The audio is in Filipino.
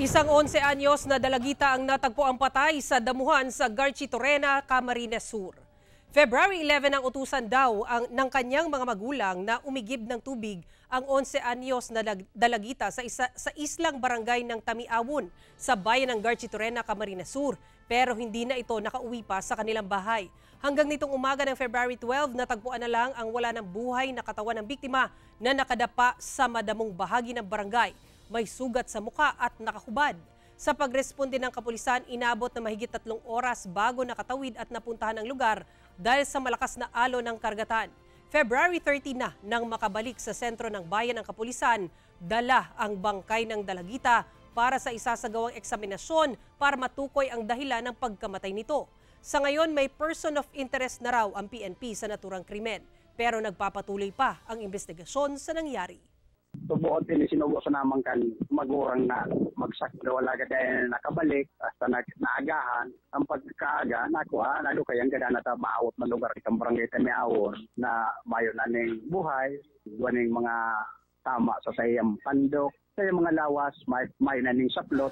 Isang 11 anyos na dalagita ang natagpo ang patay sa damuhan sa Garchi Torena, Camarines Sur. February 11 ang utusan daw ang, ng kanyang mga magulang na umigib ng tubig ang 11 anyos na dalagita sa, isa, sa islang barangay ng Tamiawon sa bayan ng Garchi Torena, Camarines Sur. Pero hindi na ito nakauwi pa sa kanilang bahay. Hanggang nitong umaga ng February 12, natagpuan na lang ang wala ng buhay na katawan ng biktima na nakadapa sa madamong bahagi ng barangay may sugat sa muka at nakahubad. Sa pagresponde ng kapulisan, inabot na mahigit tatlong oras bago nakatawid at napuntahan ang lugar dahil sa malakas na alo ng kargatan. February 30 na nang makabalik sa sentro ng bayan ng kapulisan, dala ang bangkay ng dalagita para sa isasagawang eksaminasyon para matukoy ang dahilan ng pagkamatay nito. Sa ngayon, may person of interest na raw ang PNP sa naturang krimen pero nagpapatuloy pa ang investigasyon sa nangyari tubuot din sinubo sa namang kan magurang na magsak na wala ka dahil nakabalik hasta na, naagahan ang pagkaaga nakuha lalo do kayang gada na tabaawot na lugar itang barangay Tamiawon na mayo na ning buhay guaning mga tama sa sayang pandok sa mga lawas may, may na ning saplot